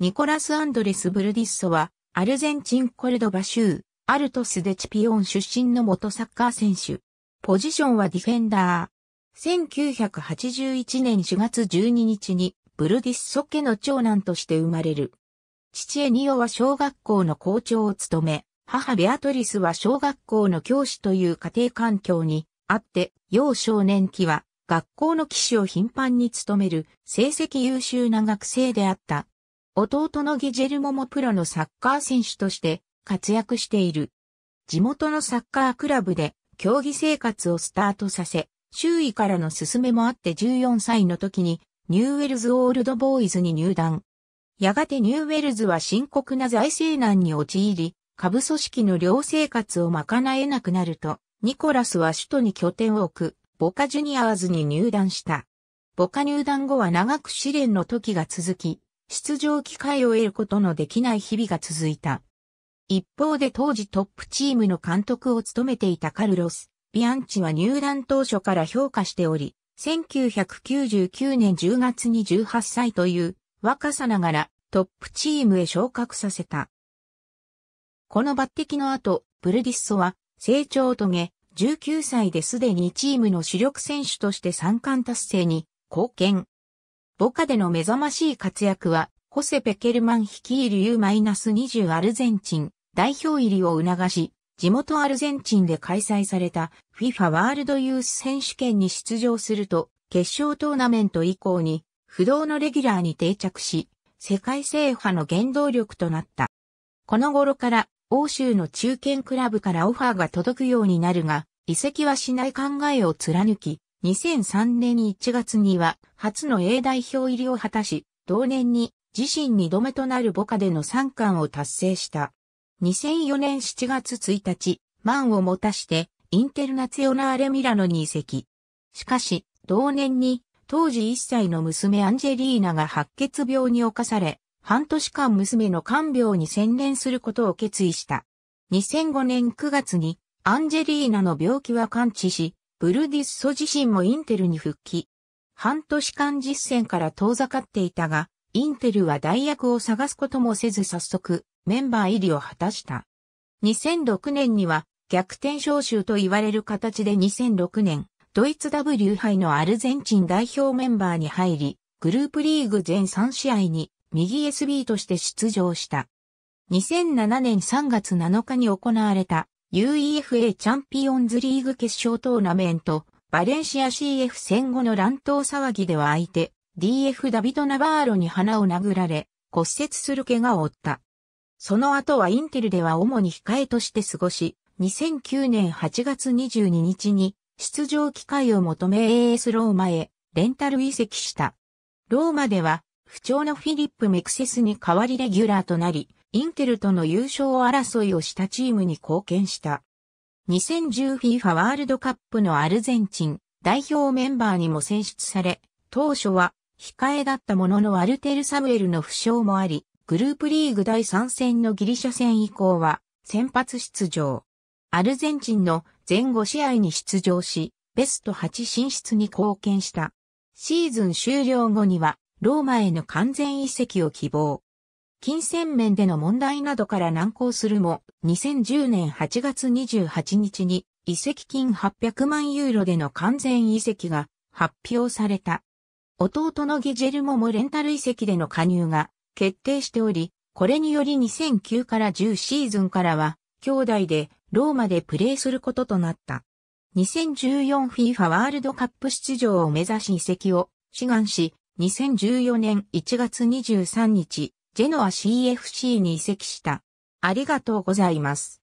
ニコラス・アンドレス・ブルディッソは、アルゼンチン・コルドバ州、アルトス・デチピオン出身の元サッカー選手。ポジションはディフェンダー。1981年4月12日に、ブルディッソ家の長男として生まれる。父エニオは小学校の校長を務め、母ベアトリスは小学校の教師という家庭環境にあって、幼少年期は学校の騎士を頻繁に務める成績優秀な学生であった。弟のギジェルモもプロのサッカー選手として活躍している。地元のサッカークラブで競技生活をスタートさせ、周囲からの勧めもあって14歳の時にニューウェルズオールドボーイズに入団。やがてニューウェルズは深刻な財政難に陥り、下部組織の寮生活を賄えなくなると、ニコラスは首都に拠点を置く、ボカジュニアーズに入団した。ボカ入団後は長く試練の時が続き、出場機会を得ることのできない日々が続いた。一方で当時トップチームの監督を務めていたカルロス・ビアンチは入団当初から評価しており、1999年10月に18歳という若さながらトップチームへ昇格させた。この抜擢の後、ブルディッソは成長を遂げ、19歳ですでにチームの主力選手として三冠達成に貢献。ボカでの目覚ましい活躍は、ホセ・ペケルマン率いる U-20 アルゼンチン代表入りを促し、地元アルゼンチンで開催された FIFA ワールドユース選手権に出場すると、決勝トーナメント以降に不動のレギュラーに定着し、世界制覇の原動力となった。この頃から欧州の中堅クラブからオファーが届くようになるが、移籍はしない考えを貫き、2003年1月には初の A 代表入りを果たし、同年に自身2度目となる母下での3冠を達成した。2004年7月1日、満を持たしてインテルナツヨナーレミラノに移籍。しかし、同年に当時1歳の娘アンジェリーナが白血病に侵され、半年間娘の看病に専念することを決意した。2005年9月にアンジェリーナの病気は完治し、ブルディッソ自身もインテルに復帰。半年間実戦から遠ざかっていたが、インテルは代役を探すこともせず早速、メンバー入りを果たした。2006年には、逆転招集と言われる形で2006年、ドイツ W 杯のアルゼンチン代表メンバーに入り、グループリーグ全3試合に右 SB として出場した。2007年3月7日に行われた UEFA チャンピオンズリーグ決勝トーナメント、バレンシア CF 戦後の乱闘騒ぎでは相手、DF ダビド・ナバーロに鼻を殴られ、骨折する怪我を負った。その後はインテルでは主に控えとして過ごし、2009年8月22日に出場機会を求め AS ローマへレンタル移籍した。ローマでは不調のフィリップ・メクセスに代わりレギュラーとなり、インテルとの優勝争いをしたチームに貢献した。2010FIFA ワールドカップのアルゼンチン代表メンバーにも選出され、当初は控えだったもののアルテル・サムエルの負傷もあり、グループリーグ第3戦のギリシャ戦以降は先発出場。アルゼンチンの前後試合に出場し、ベスト8進出に貢献した。シーズン終了後には、ローマへの完全移籍を希望。金銭面での問題などから難航するも、2010年8月28日に遺跡金800万ユーロでの完全遺跡が発表された。弟のギジェルモもレンタル遺跡での加入が決定しており、これにより2009から10シーズンからは、兄弟でローマでプレーすることとなった。2014FIFA ワールドカップ出場を目指し遺跡を志願し、2014年1月23日、ジェノア CFC に移籍した。ありがとうございます。